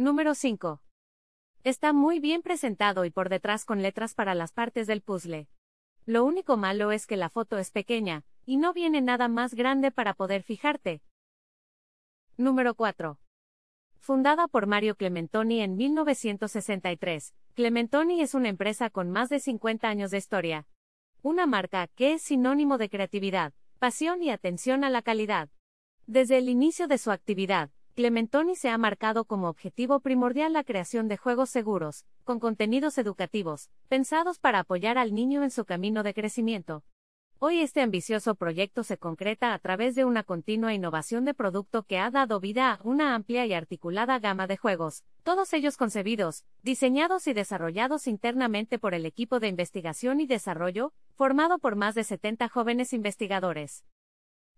Número 5. Está muy bien presentado y por detrás con letras para las partes del puzzle. Lo único malo es que la foto es pequeña, y no viene nada más grande para poder fijarte. Número 4. Fundada por Mario Clementoni en 1963, Clementoni es una empresa con más de 50 años de historia. Una marca que es sinónimo de creatividad, pasión y atención a la calidad. Desde el inicio de su actividad, Clementoni se ha marcado como objetivo primordial la creación de juegos seguros, con contenidos educativos, pensados para apoyar al niño en su camino de crecimiento. Hoy este ambicioso proyecto se concreta a través de una continua innovación de producto que ha dado vida a una amplia y articulada gama de juegos, todos ellos concebidos, diseñados y desarrollados internamente por el equipo de investigación y desarrollo, formado por más de 70 jóvenes investigadores.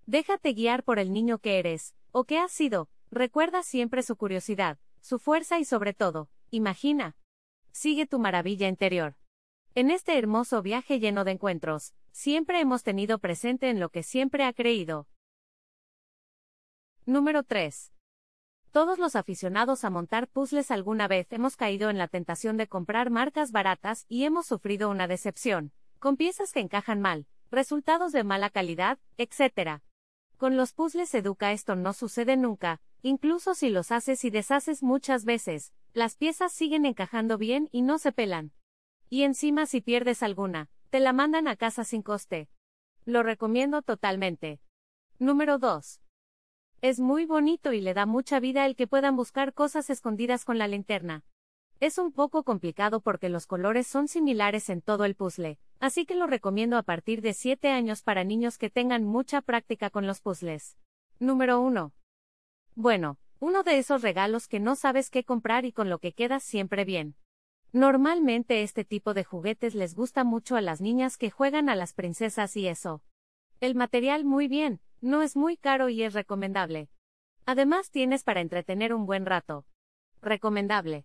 Déjate guiar por el niño que eres, o que has sido, Recuerda siempre su curiosidad, su fuerza y sobre todo, imagina. Sigue tu maravilla interior. En este hermoso viaje lleno de encuentros, siempre hemos tenido presente en lo que siempre ha creído. Número 3. Todos los aficionados a montar puzzles alguna vez hemos caído en la tentación de comprar marcas baratas y hemos sufrido una decepción, con piezas que encajan mal, resultados de mala calidad, etc. Con los puzzles educa esto no sucede nunca, Incluso si los haces y deshaces muchas veces, las piezas siguen encajando bien y no se pelan. Y encima si pierdes alguna, te la mandan a casa sin coste. Lo recomiendo totalmente. Número 2. Es muy bonito y le da mucha vida el que puedan buscar cosas escondidas con la linterna. Es un poco complicado porque los colores son similares en todo el puzzle, así que lo recomiendo a partir de 7 años para niños que tengan mucha práctica con los puzzles. Número 1. Bueno, uno de esos regalos que no sabes qué comprar y con lo que quedas siempre bien. Normalmente este tipo de juguetes les gusta mucho a las niñas que juegan a las princesas y eso. El material muy bien, no es muy caro y es recomendable. Además tienes para entretener un buen rato. Recomendable.